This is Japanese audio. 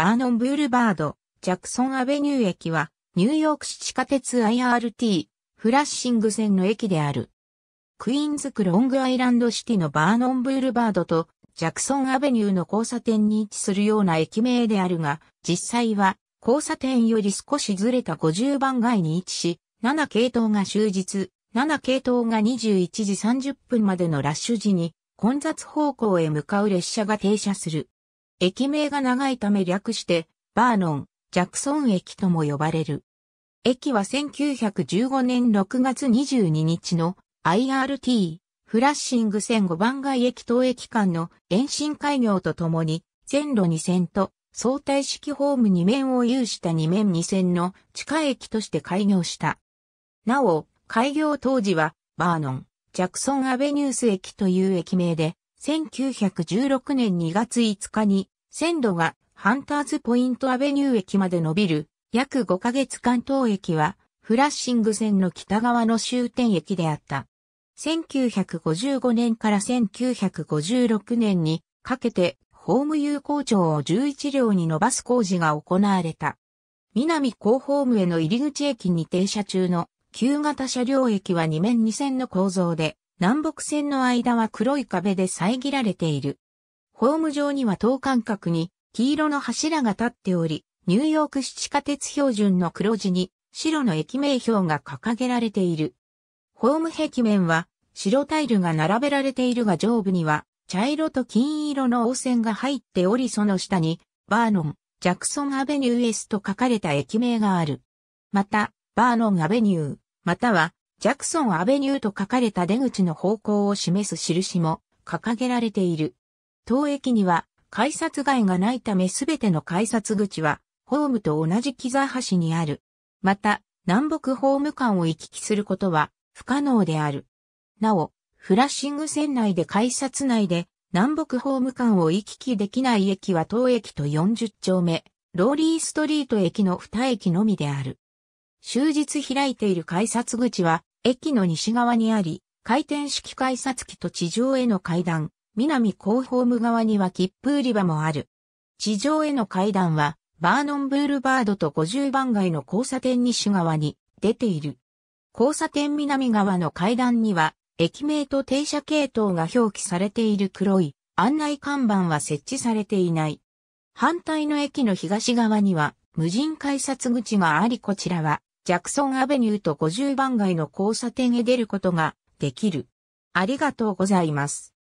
バーノンブールバード、ジャクソンアベニュー駅は、ニューヨーク市地下鉄 IRT、フラッシング線の駅である。クイーンズクロングアイランドシティのバーノンブールバードと、ジャクソンアベニューの交差点に位置するような駅名であるが、実際は、交差点より少しずれた50番街に位置し、7系統が終日、7系統が21時30分までのラッシュ時に、混雑方向へ向かう列車が停車する。駅名が長いため略して、バーノン、ジャクソン駅とも呼ばれる。駅は1915年6月22日の IRT、フラッシング線5番街駅等駅間の延伸開業とともに、線路2線と相対式ホーム2面を有した2面2線の地下駅として開業した。なお、開業当時は、バーノン、ジャクソンアベニュース駅という駅名で、1916年2月5日に線路がハンターズポイントアベニュー駅まで伸びる約5ヶ月間当駅はフラッシング線の北側の終点駅であった。1955年から1956年にかけてホーム有効庁を11両に伸ばす工事が行われた。南高ホームへの入り口駅に停車中の旧型車両駅は2面2線の構造で南北線の間は黒い壁で遮られている。ホーム上には等間隔に黄色の柱が立っており、ニューヨーク市地下鉄標準の黒字に白の駅名標が掲げられている。ホーム壁面は白タイルが並べられているが上部には茶色と金色の汚線が入っておりその下にバーノン、ジャクソンアベニュー S と書かれた駅名がある。また、バーノンアベニュー、またはジャクソンアベニューと書かれた出口の方向を示す印も掲げられている。当駅には改札外がないためすべての改札口はホームと同じ木座橋にある。また、南北ホーム間を行き来することは不可能である。なお、フラッシング線内で改札内で南北ホーム間を行き来できない駅は当駅と40丁目、ローリーストリート駅の2駅のみである。終日開いている改札口は駅の西側にあり、回転式改札機と地上への階段、南高ホーム側には切符売り場もある。地上への階段は、バーノンブールバードと50番街の交差点西側に出ている。交差点南側の階段には、駅名と停車系統が表記されている黒い案内看板は設置されていない。反対の駅の東側には、無人改札口がありこちらはジャクソンアベニューと50番街の交差点へ出ることができる。ありがとうございます。